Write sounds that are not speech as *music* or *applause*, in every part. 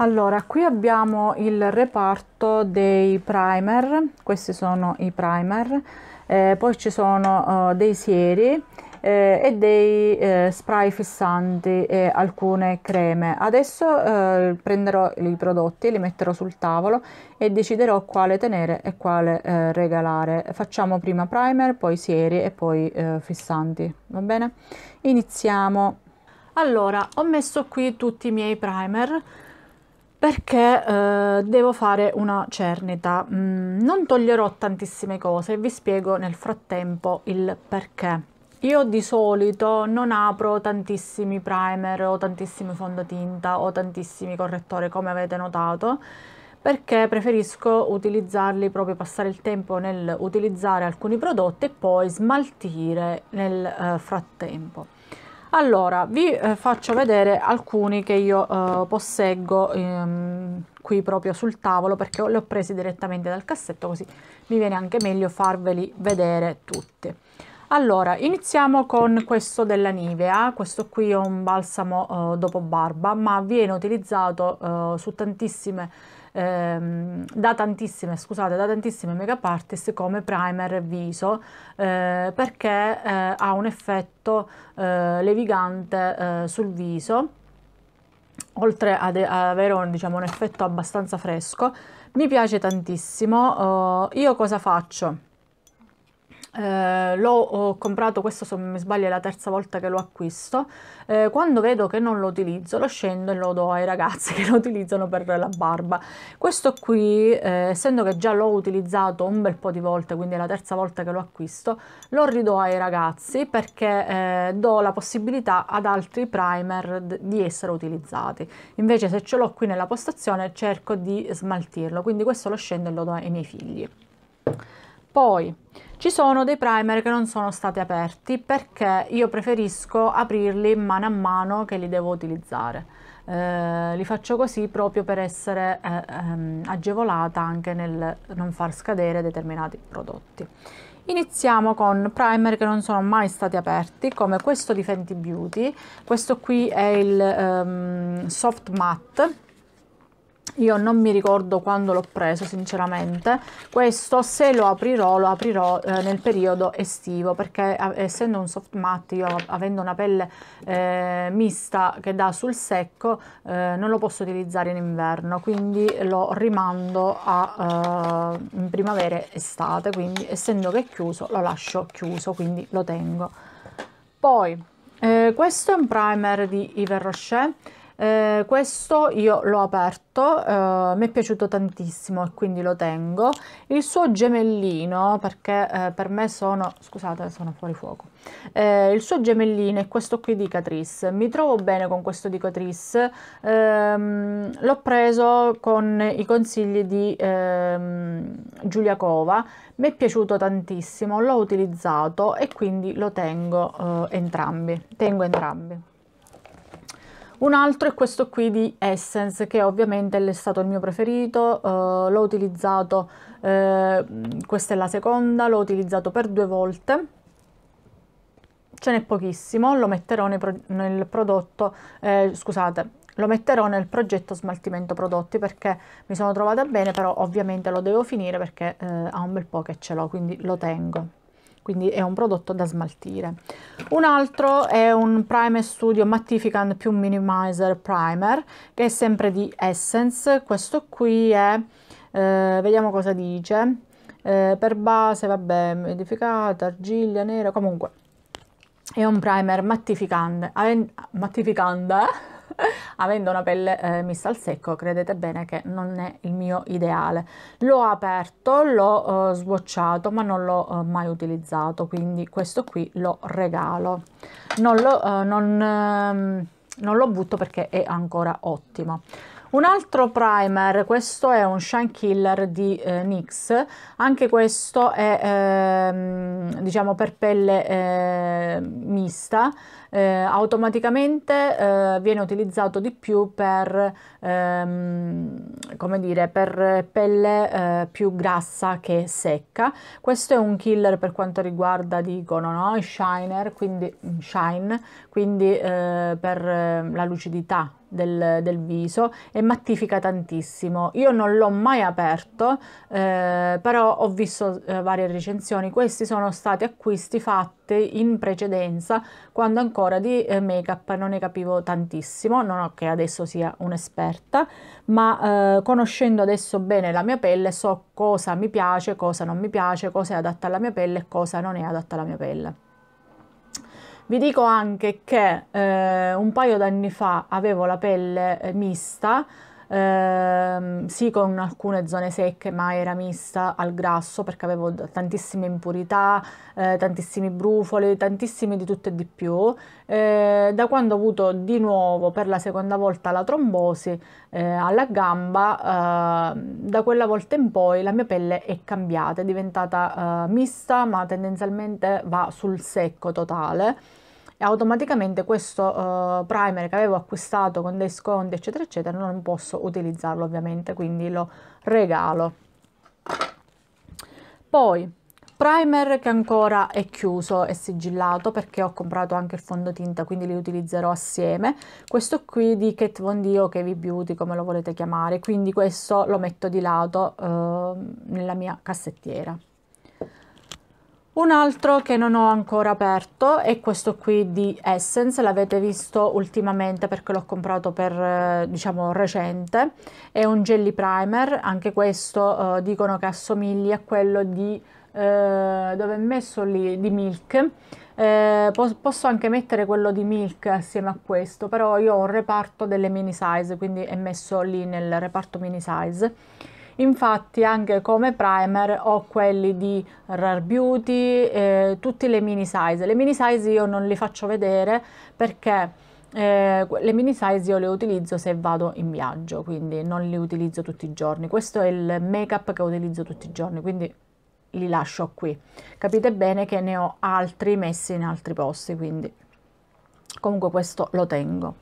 allora qui abbiamo il reparto dei primer questi sono i primer eh, poi ci sono uh, dei sieri eh, e dei eh, spray fissanti e alcune creme adesso eh, prenderò i prodotti li metterò sul tavolo e deciderò quale tenere e quale eh, regalare facciamo prima primer poi sieri e poi eh, fissanti va bene iniziamo allora ho messo qui tutti i miei primer perché eh, devo fare una cernita. Mm, non toglierò tantissime cose e vi spiego nel frattempo il perché. Io di solito non apro tantissimi primer o tantissimi fondotinta o tantissimi correttori come avete notato perché preferisco utilizzarli proprio passare il tempo nel utilizzare alcuni prodotti e poi smaltire nel eh, frattempo allora vi eh, faccio vedere alcuni che io eh, posseggo ehm, qui proprio sul tavolo perché li ho presi direttamente dal cassetto così mi viene anche meglio farveli vedere tutti allora, iniziamo con questo della Nivea, questo qui è un balsamo eh, dopo barba, ma viene utilizzato eh, su tantissime ehm, da tantissime, scusate, da tantissime makeup artist come primer viso eh, perché eh, ha un effetto eh, levigante eh, sul viso oltre ad, ad avere un, diciamo, un effetto abbastanza fresco mi piace tantissimo uh, io cosa faccio? Eh, l'ho comprato, questo se non mi sbaglio è la terza volta che lo acquisto, eh, quando vedo che non lo utilizzo lo scendo e lo do ai ragazzi *laughs* che lo utilizzano per la barba. Questo qui, eh, essendo che già l'ho utilizzato un bel po' di volte, quindi è la terza volta che lo acquisto, lo ridò ai ragazzi perché eh, do la possibilità ad altri primer di essere utilizzati. Invece se ce l'ho qui nella postazione cerco di smaltirlo, quindi questo lo scendo e lo do ai miei figli. Poi, ci sono dei primer che non sono stati aperti perché io preferisco aprirli mano a mano che li devo utilizzare. Eh, li faccio così proprio per essere eh, ehm, agevolata anche nel non far scadere determinati prodotti. Iniziamo con primer che non sono mai stati aperti, come questo di Fenty Beauty. Questo qui è il ehm, Soft Matte io non mi ricordo quando l'ho preso sinceramente questo se lo aprirò lo aprirò eh, nel periodo estivo perché essendo un soft matte io avendo una pelle eh, mista che dà sul secco eh, non lo posso utilizzare in inverno quindi lo rimando a eh, in primavera e estate quindi essendo che è chiuso lo lascio chiuso quindi lo tengo poi eh, questo è un primer di Yves Rocher eh, questo io l'ho aperto eh, mi è piaciuto tantissimo e quindi lo tengo il suo gemellino perché eh, per me sono scusate sono fuori fuoco eh, il suo gemellino è questo qui di Catrice mi trovo bene con questo di Catrice ehm, l'ho preso con i consigli di ehm, Giulia Cova mi è piaciuto tantissimo l'ho utilizzato e quindi lo tengo eh, entrambi tengo entrambi un altro è questo qui di Essence, che ovviamente è stato il mio preferito, uh, l'ho utilizzato, uh, questa è la seconda, l'ho utilizzato per due volte. Ce n'è pochissimo, lo metterò pro nel prodotto, eh, scusate, lo metterò nel progetto smaltimento prodotti perché mi sono trovata bene, però ovviamente lo devo finire perché eh, ha un bel po' che ce l'ho, quindi lo tengo quindi è un prodotto da smaltire. Un altro è un Primer Studio Mattificant più Minimizer Primer, che è sempre di Essence. Questo qui è, eh, vediamo cosa dice, eh, per base, vabbè, modificata, argiglia, nera, comunque è un primer mattificante, mattificante eh? *laughs* avendo una pelle eh, mista al secco, credete bene che non è il mio ideale. L'ho aperto, l'ho eh, sbocciato, ma non l'ho eh, mai utilizzato, quindi questo qui lo regalo. Non lo, eh, non, ehm, non lo butto perché è ancora ottimo. Un altro primer, questo è un Shine Killer di eh, NYX, anche questo è eh, diciamo per pelle ehm, eh, mista, automaticamente eh, viene utilizzato di più per, ehm, come dire, per pelle eh, più grassa che secca. Questo è un killer per quanto riguarda, dicono, no? shiner, quindi mm, shine, quindi eh, per la lucidità del, del, viso e mattifica tantissimo. Io non l'ho mai aperto, eh, però ho visto eh, varie recensioni. Questi sono stati acquisti fatti in precedenza quando ancora di eh, make-up non ne capivo tantissimo. Non ho che adesso sia un'esperta, ma eh, conoscendo adesso bene la mia pelle so cosa mi piace, cosa non mi piace, cosa è adatta alla mia pelle e cosa non è adatta alla mia pelle. Vi dico anche che eh, un paio d'anni fa avevo la pelle eh, mista, eh, sì con alcune zone secche, ma era mista al grasso perché avevo tantissime impurità, eh, tantissimi brufoli, tantissimi di tutto e di più. Eh, da quando ho avuto di nuovo per la seconda volta la trombosi eh, alla gamba, eh, da quella volta in poi la mia pelle è cambiata, è diventata mista, ma tendenzialmente va sul secco totale e automaticamente questo uh, primer che avevo acquistato con dei sconti eccetera eccetera non posso utilizzarlo ovviamente quindi lo regalo poi primer che ancora è chiuso e sigillato perché ho comprato anche il fondotinta quindi li utilizzerò assieme questo qui di Kat Von D o Kevi Beauty come lo volete chiamare quindi questo lo metto di lato eh, nella mia cassettiera un altro che non ho ancora aperto è questo qui di Essence, l'avete visto ultimamente perché l'ho comprato per, eh, diciamo, recente. È un jelly primer, anche questo eh, dicono che assomigli a quello di, eh, dove è messo lì, di Milk. Eh, posso anche mettere quello di Milk assieme a questo, però io ho un reparto delle mini size, quindi è messo lì nel reparto mini size infatti anche come primer ho quelli di Rare Beauty, eh, tutti le mini size, le mini size io non li faccio vedere perché eh, le mini size io le utilizzo se vado in viaggio, quindi non le utilizzo tutti i giorni, questo è il make up che utilizzo tutti i giorni, quindi li lascio qui, capite bene che ne ho altri messi in altri posti, quindi comunque questo lo tengo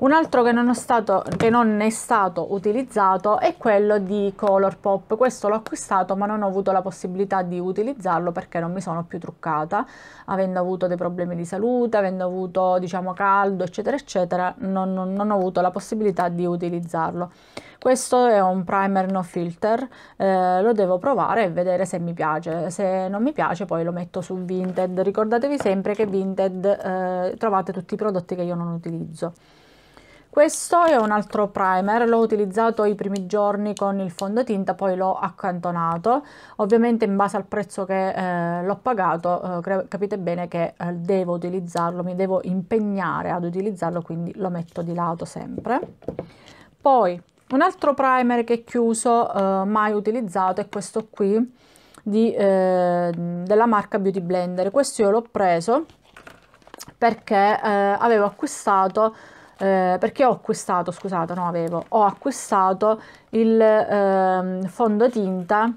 un altro che non, stato, che non, è stato utilizzato è quello di Colourpop. Questo l'ho acquistato ma non ho avuto la possibilità di utilizzarlo perché non mi sono più truccata, avendo avuto dei problemi di salute, avendo avuto diciamo caldo eccetera eccetera, non, non, non ho avuto la possibilità di utilizzarlo. Questo è un primer no filter, eh, lo devo provare e vedere se mi piace, se non mi piace poi lo metto su Vinted. Ricordatevi sempre che Vinted eh, trovate tutti i prodotti che io non utilizzo. Questo è un altro primer, l'ho utilizzato i primi giorni con il fondotinta, poi l'ho accantonato. Ovviamente in base al prezzo che eh, l'ho pagato eh, capite bene che eh, devo utilizzarlo, mi devo impegnare ad utilizzarlo, quindi lo metto di lato sempre. Poi un altro primer che chiuso, eh, mai utilizzato, è questo qui di, eh, della marca Beauty Blender. Questo io l'ho preso perché eh, avevo acquistato eh, perché ho acquistato, scusate, non avevo, ho acquistato il eh, fondotinta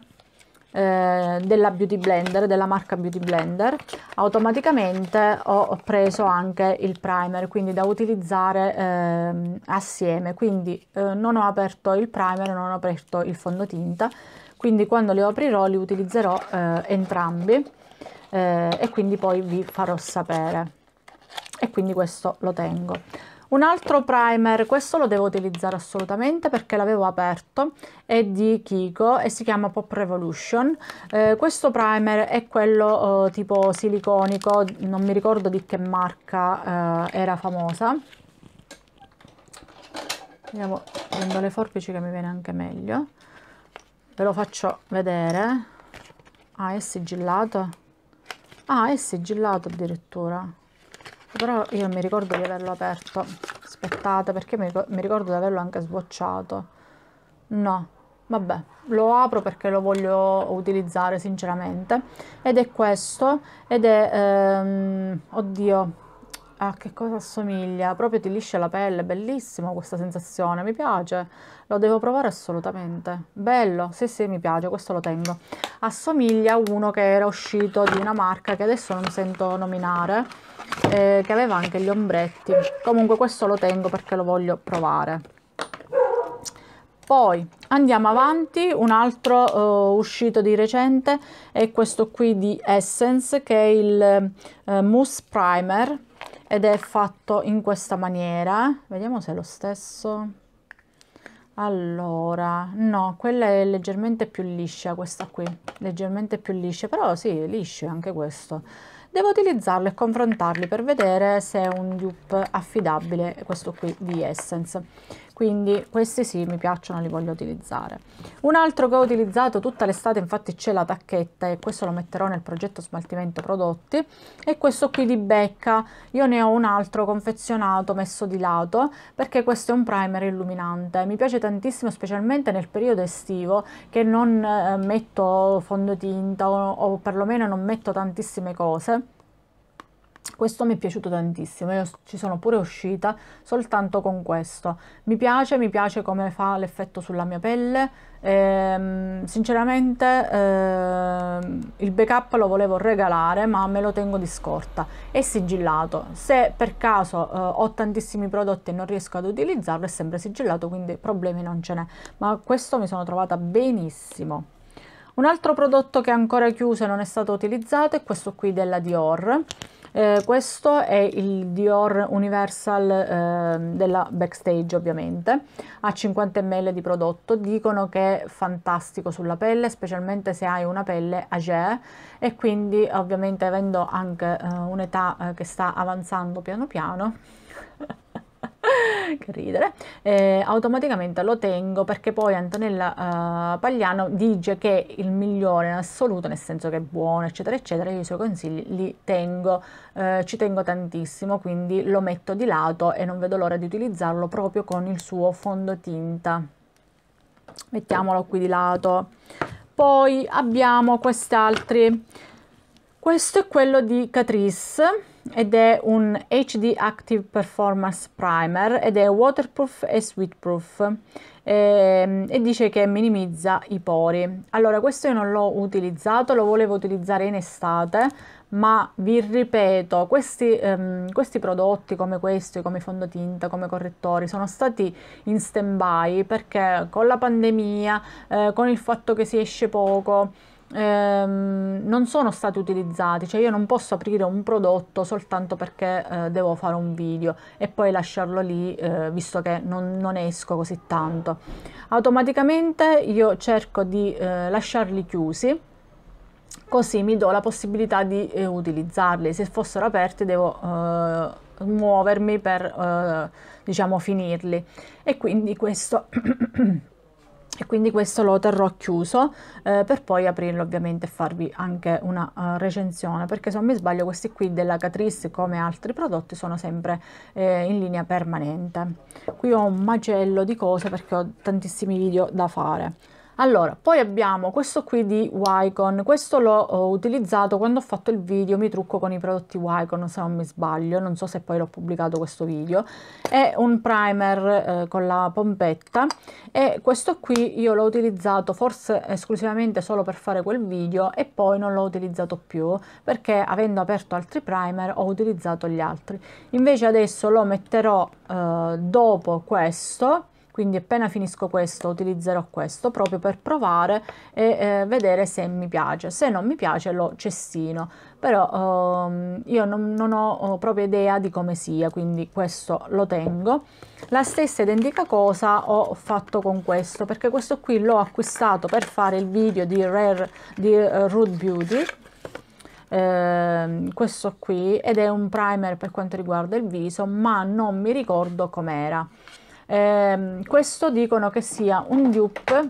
eh, della Beauty Blender, della marca Beauty Blender, automaticamente ho preso anche il primer, quindi da utilizzare eh, assieme, quindi eh, non ho aperto il primer, non ho aperto il fondotinta, quindi quando li aprirò li utilizzerò eh, entrambi eh, e quindi poi vi farò sapere. E quindi questo lo tengo. Un altro primer, questo lo devo utilizzare assolutamente perché l'avevo aperto, è di Kiko e si chiama Pop Revolution. Eh, questo primer è quello eh, tipo siliconico, non mi ricordo di che marca eh, era famosa. Vediamo, prendo le forbici che mi viene anche meglio. Ve lo faccio vedere. Ah, è sigillato. Ah, è sigillato addirittura però io mi ricordo di averlo aperto aspettate perché mi, ricordo di averlo anche sbocciato no vabbè lo apro perché lo voglio utilizzare sinceramente ed è questo ed è ehm, oddio a ah, che cosa assomiglia? Proprio ti liscia la pelle, bellissimo questa sensazione, mi piace, lo devo provare assolutamente. Bello, sì sì mi piace, questo lo tengo. Assomiglia a uno che era uscito di una marca che adesso non sento nominare, eh, che aveva anche gli ombretti. Comunque questo lo tengo perché lo voglio provare. Poi andiamo avanti, un altro uh, uscito di recente è questo qui di Essence che è il uh, Mousse Primer ed è fatto in questa maniera vediamo se è lo stesso allora no quella è leggermente più liscia questa qui leggermente più liscia però sì liscio anche questo devo utilizzarlo e confrontarli per vedere se è un dupe affidabile questo qui di Essence quindi questi sì mi piacciono li voglio utilizzare un altro che ho utilizzato tutta l'estate infatti c'è la tacchetta e questo lo metterò nel progetto smaltimento prodotti è questo qui di Becca io ne ho un altro confezionato messo di lato perché questo è un primer illuminante mi piace tantissimo specialmente nel periodo estivo che non eh, metto fondotinta o, o perlomeno non metto tantissime cose questo mi è piaciuto tantissimo, io ci sono pure uscita soltanto con questo. Mi piace, mi piace come fa l'effetto sulla mia pelle, ehm, sinceramente ehm, il backup lo volevo regalare ma me lo tengo di scorta, è sigillato. Se per caso eh, ho tantissimi prodotti e non riesco ad utilizzarlo è sempre sigillato quindi problemi non ce n'è, ma questo mi sono trovata benissimo. Un altro prodotto che è ancora chiuso e non è stato utilizzato è questo qui della Dior eh, questo è il Dior Universal eh, della Backstage ovviamente, a 50 ml di prodotto, dicono che è fantastico sulla pelle, specialmente se hai una pelle agea e quindi ovviamente avendo anche eh, un'età eh, che sta avanzando piano piano *laughs* che *laughs* ridere, eh, automaticamente lo tengo perché poi Antonella eh, Pagliano dice che è il migliore in assoluto, nel senso che è buono, eccetera, eccetera, io i suoi consigli li tengo, eh, ci tengo tantissimo, quindi lo metto di lato e non vedo l'ora di utilizzarlo proprio con il suo fondotinta. Mettiamolo qui di lato. Poi abbiamo quest'altri. Questo è quello di Catrice ed è un HD Active Performance Primer ed è waterproof e sweatproof e, ehm, e dice che minimizza i pori allora questo io non l'ho utilizzato lo volevo utilizzare in estate ma vi ripeto questi, ehm, questi prodotti come questo, come fondotinta come correttori sono stati in stand by perché con la pandemia eh, con il fatto che si esce poco ehm, non sono stati utilizzati, cioè io non posso aprire un prodotto soltanto perché eh, devo fare un video e poi lasciarlo lì eh, visto che non, non, esco così tanto. Automaticamente io cerco di eh, lasciarli chiusi così mi do la possibilità di eh, utilizzarli, se fossero aperti devo eh, muovermi per eh, diciamo finirli e quindi questo *clears throat* e quindi questo lo terrò chiuso eh, per poi aprirlo ovviamente e farvi anche una uh, recensione perché se non mi sbaglio questi qui della Catrice come altri prodotti sono sempre eh, in linea permanente qui ho un macello di cose perché ho tantissimi video da fare allora, poi abbiamo questo qui di Wycon, questo l'ho eh, utilizzato quando ho fatto il video mi trucco con i prodotti Wycon se non mi sbaglio, non so se poi l'ho pubblicato questo video, è un primer eh, con la pompetta e questo qui io l'ho utilizzato forse esclusivamente solo per fare quel video e poi non l'ho utilizzato più perché avendo aperto altri primer ho utilizzato gli altri, invece adesso lo metterò eh, dopo questo quindi appena finisco questo utilizzerò questo proprio per provare e eh, vedere se mi piace se non mi piace lo cestino però ehm, io non, non ho eh, proprio idea di come sia quindi questo lo tengo la stessa identica cosa ho fatto con questo perché questo qui l'ho acquistato per fare il video di Rare di uh, Rude Beauty eh, questo qui ed è un primer per quanto riguarda il viso ma non mi ricordo com'era eh, questo dicono che sia un dupe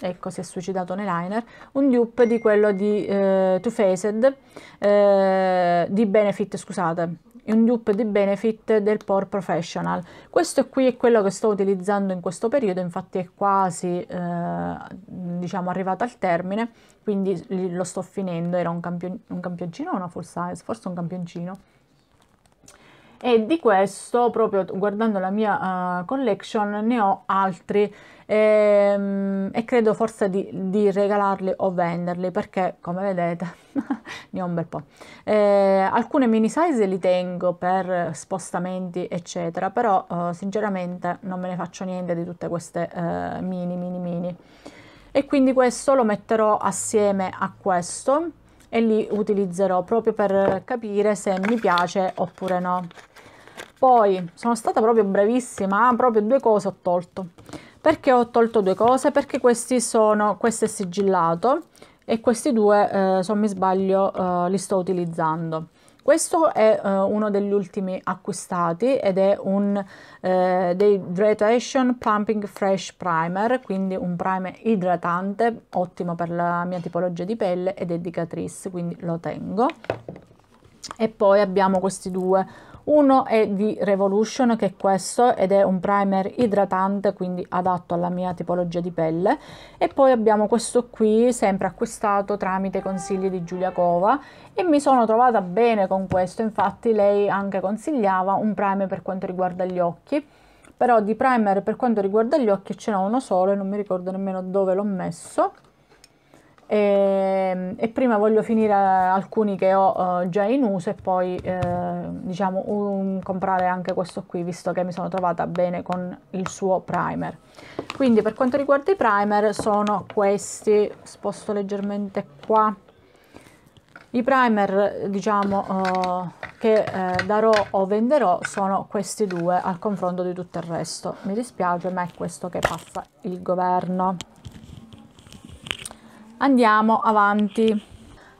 ecco si è suicidato un eyeliner un dupe di quello di eh, Too Faced, eh, di Benefit, scusate, un dupe di Benefit del Pore Professional. Questo qui è quello che sto utilizzando in questo periodo, infatti è quasi, eh, diciamo, arrivato al termine, quindi lo sto finendo, era un, campion un campioncino o una full size? Forse un campioncino e di questo proprio guardando la mia uh, collection ne ho altri e, ehm, e credo forse di, di, regalarli o venderli perché come vedete *laughs* ne ho un bel po' eh, alcune mini size li tengo per spostamenti eccetera però uh, sinceramente non me ne faccio niente di tutte queste uh, mini mini mini e quindi questo lo metterò assieme a questo e li utilizzerò proprio per capire se mi piace oppure no poi sono stata proprio brevissima, ah, proprio due cose ho tolto. Perché ho tolto due cose? Perché questi sono, questo è sigillato e questi due, eh, se non mi sbaglio, eh, li sto utilizzando. Questo è eh, uno degli ultimi acquistati ed è un eh, dei Hydration Pumping Fresh Primer, quindi un primer idratante, ottimo per la mia tipologia di pelle ed è quindi lo tengo. E poi abbiamo questi due uno è di Revolution che è questo ed è un primer idratante quindi adatto alla mia tipologia di pelle e poi abbiamo questo qui sempre acquistato tramite consigli di Giulia Cova e mi sono trovata bene con questo infatti lei anche consigliava un primer per quanto riguarda gli occhi però di primer per quanto riguarda gli occhi ce n'è uno solo e non mi ricordo nemmeno dove l'ho messo e, ehm, e, prima voglio finire alcuni che ho uh, già in uso e poi eh, diciamo um, comprare anche questo qui visto che mi sono trovata bene con il suo primer quindi per quanto riguarda i primer sono questi sposto leggermente qua i primer diciamo uh, che eh, darò o venderò sono questi due al confronto di tutto il resto mi dispiace ma è questo che passa il governo andiamo avanti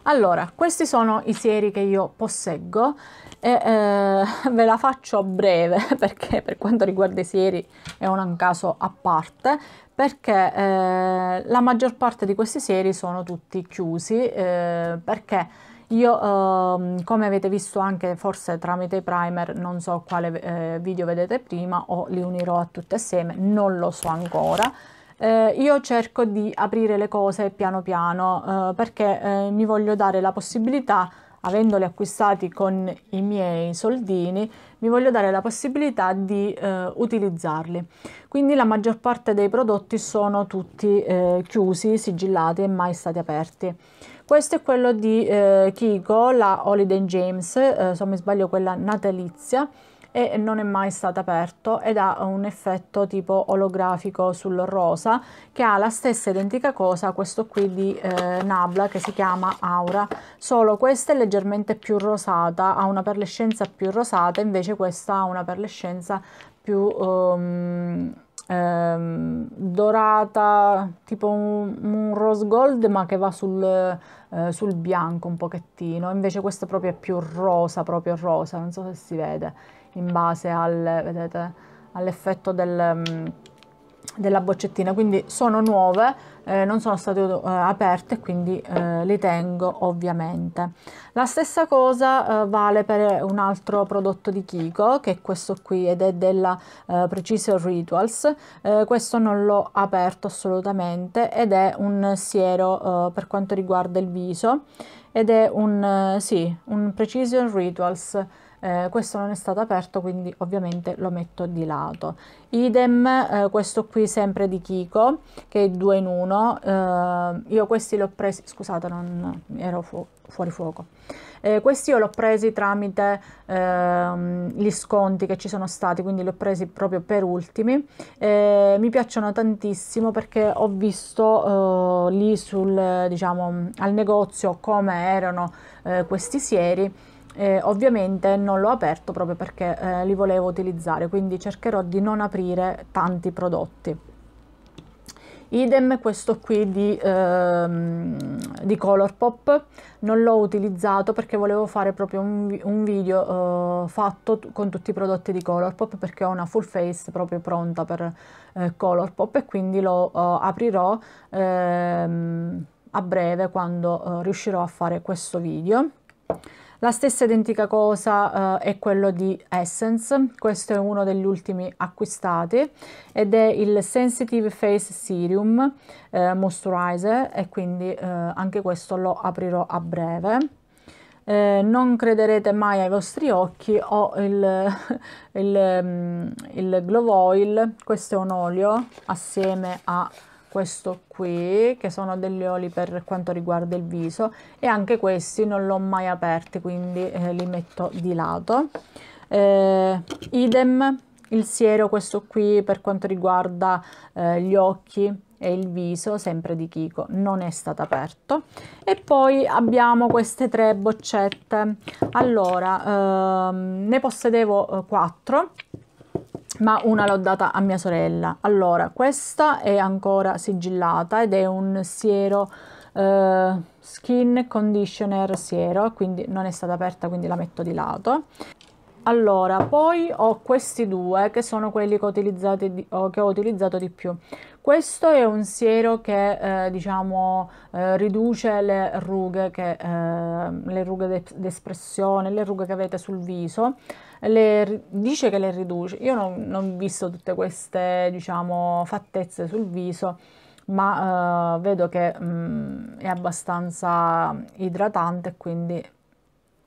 allora questi sono i sieri che io posseggo e eh, *laughs* ve la faccio breve *laughs* perché per quanto riguarda i sieri è un caso a parte perché eh, la maggior parte di questi sieri sono tutti chiusi eh, perché io ehm, come avete visto anche forse tramite i primer non so quale eh, video vedete prima o li unirò a tutti assieme non lo so ancora eh, io cerco di aprire le cose piano piano eh, perché eh, mi voglio dare la possibilità avendoli acquistati con i miei soldini, mi voglio dare la possibilità di eh, utilizzarli. Quindi la maggior parte dei prodotti sono tutti eh, chiusi, sigillati e mai stati aperti. Questo è quello di eh, Kiko, la Holiday James, eh, se non mi sbaglio quella natalizia, e non è mai stato aperto ed ha un effetto tipo olografico sul rosa che ha la stessa identica cosa questo qui di eh, Nabla che si chiama Aura solo questa è leggermente più rosata ha una perlescenza più rosata invece questa ha una perlescenza più um, um, dorata tipo un, un rose gold ma che va sul eh, sul bianco un pochettino, invece questo proprio è più rosa, proprio rosa, non so se si vede, in base al, all'effetto del mm, della boccettina quindi sono nuove eh, non sono state eh, aperte quindi eh, le tengo ovviamente la stessa cosa eh, vale per un altro prodotto di Kiko che è questo qui ed è della eh, Precision Rituals eh, questo non l'ho aperto assolutamente ed è un siero per quanto riguarda il viso ed è un, sì, un Precision Rituals eh, questo non è stato aperto quindi ovviamente lo metto di lato idem eh, questo qui sempre di Kiko che è 2 in 1 eh, io questi li ho presi scusate non ero fu fuori fuoco eh, questi io l'ho presi tramite ehm, gli sconti che ci sono stati, quindi li ho presi proprio per ultimi. Eh, mi piacciono tantissimo perché ho visto eh, lì sul, diciamo, al negozio come erano eh, questi sieri eh, ovviamente non l'ho aperto proprio perché eh, li volevo utilizzare quindi cercherò di non aprire tanti prodotti idem questo qui di, ehm, di Colourpop non l'ho utilizzato perché volevo fare proprio un, un video eh, fatto con tutti i prodotti di Colourpop perché ho una full face proprio pronta per eh, Colourpop e quindi lo oh, aprirò ehm, a breve quando eh, riuscirò a fare questo video la stessa identica cosa eh, è quello di Essence, questo è uno degli ultimi acquistati ed è il Sensitive Face Serum eh, Moisturizer e quindi eh, anche questo lo aprirò a breve. Eh, non crederete mai ai vostri occhi ho il, *laughs* il, mm, il glow oil questo è un olio assieme a questo qui che sono degli oli per quanto riguarda il viso e anche questi non l'ho mai aperti quindi eh, li metto di lato eh, idem il siero questo qui per quanto riguarda eh, gli occhi e il viso sempre di Kiko non è stato aperto e poi abbiamo queste tre boccette allora ehm, ne possedevo eh, quattro ma una l'ho data a mia sorella. Allora, questa è ancora sigillata ed è un siero eh, skin conditioner siero, quindi non è stata aperta, quindi la metto di lato. Allora, poi ho questi due che sono quelli che ho, di, che ho utilizzato di più. Questo è un siero che eh, diciamo, eh, riduce le rughe, che, eh, le rughe d'espressione, le rughe che avete sul viso, le, dice che le riduce. Io non, non ho visto tutte queste diciamo, fattezze sul viso, ma eh, vedo che mh, mm, è abbastanza idratante quindi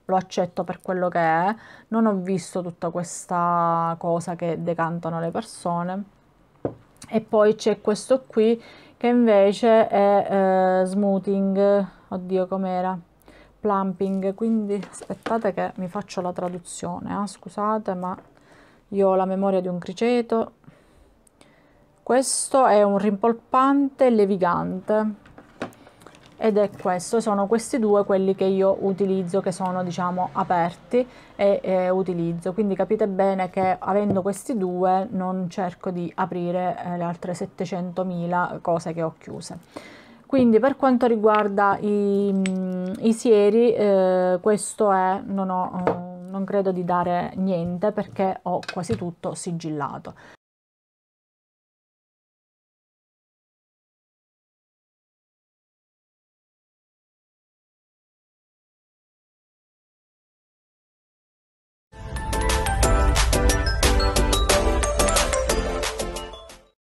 lo accetto per quello che è. Non ho visto tutta questa cosa che decantano le persone e poi c'è questo qui che invece è eh, smoothing oddio com'era plumping quindi aspettate che mi faccio la traduzione eh? scusate ma io ho la memoria di un criceto questo è un rimpolpante levigante ed è questo, sono questi due quelli che io utilizzo, che sono diciamo aperti e eh, utilizzo, quindi capite bene che avendo questi due non cerco di aprire eh, le altre 700.000 cose che ho chiuse. Quindi per quanto riguarda i, mm, i sieri, eh, questo è, non, ho, eh, non credo di dare niente perché ho quasi tutto sigillato.